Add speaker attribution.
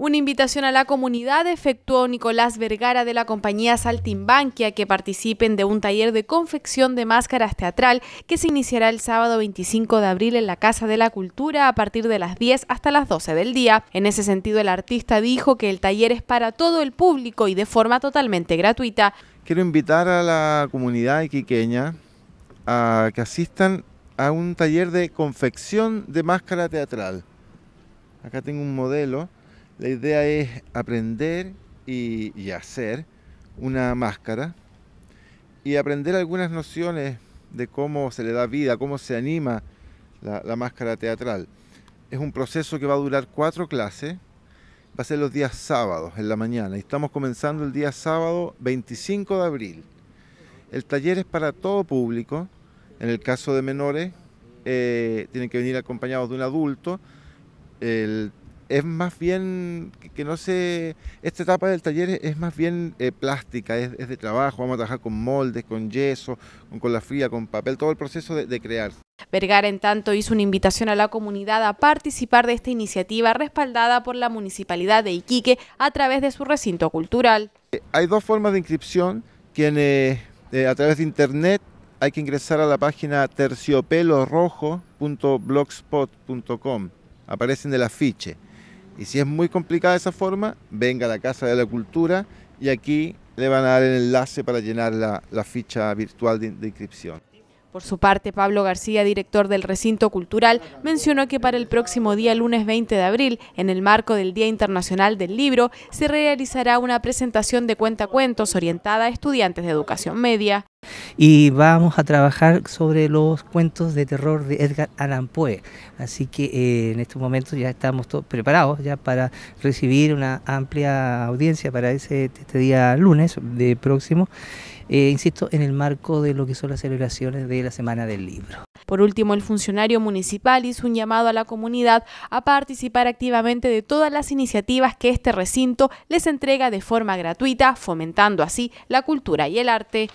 Speaker 1: Una invitación a la comunidad efectuó Nicolás Vergara de la compañía Saltimbanquia que participen de un taller de confección de máscaras teatral que se iniciará el sábado 25 de abril en la Casa de la Cultura a partir de las 10 hasta las 12 del día. En ese sentido, el artista dijo que el taller es para todo el público y de forma totalmente gratuita.
Speaker 2: Quiero invitar a la comunidad iquiqueña a que asistan a un taller de confección de máscara teatral. Acá tengo un modelo la idea es aprender y, hacer una máscara y aprender algunas nociones de cómo se le da vida, cómo se anima la, máscara teatral. Es un proceso que va a durar cuatro clases, va a ser los días sábados en la mañana y estamos comenzando el día sábado 25 de abril. El taller es para todo público, en el caso de menores eh, tienen que venir acompañados de un adulto es más bien que no sé, Esta etapa del taller es más bien eh, plástica, es, de trabajo. Vamos a trabajar con moldes, con yeso, con, cola la fría, con papel, todo el proceso de, crear.
Speaker 1: Vergara, en tanto, hizo una invitación a la comunidad a participar de esta iniciativa respaldada por la Municipalidad de Iquique a través de su recinto cultural.
Speaker 2: Eh, hay dos formas de inscripción: quienes eh, a través de internet hay que ingresar a la página terciopelorrojo.blogspot.com. Aparece en el afiche. Y si es muy complicada esa forma, venga a la Casa de la Cultura y aquí le van a dar el enlace para llenar la, ficha virtual de, de inscripción.
Speaker 1: Por su parte, Pablo García, director del recinto cultural, mencionó que para el próximo día, lunes 20 de abril, en el marco del Día Internacional del Libro, se realizará una presentación de cuentacuentos orientada a estudiantes de educación media
Speaker 3: y vamos a trabajar sobre los cuentos de terror de Edgar Allan Poe. Así que eh, en estos momentos ya estamos todos preparados ya para recibir una amplia audiencia para ese, este día lunes de próximo, eh, insisto, en el marco de lo que son las celebraciones de la Semana del Libro.
Speaker 1: Por último, el funcionario municipal hizo un llamado a la comunidad a participar activamente de todas las iniciativas que este recinto les entrega de forma gratuita, fomentando así la cultura y el arte.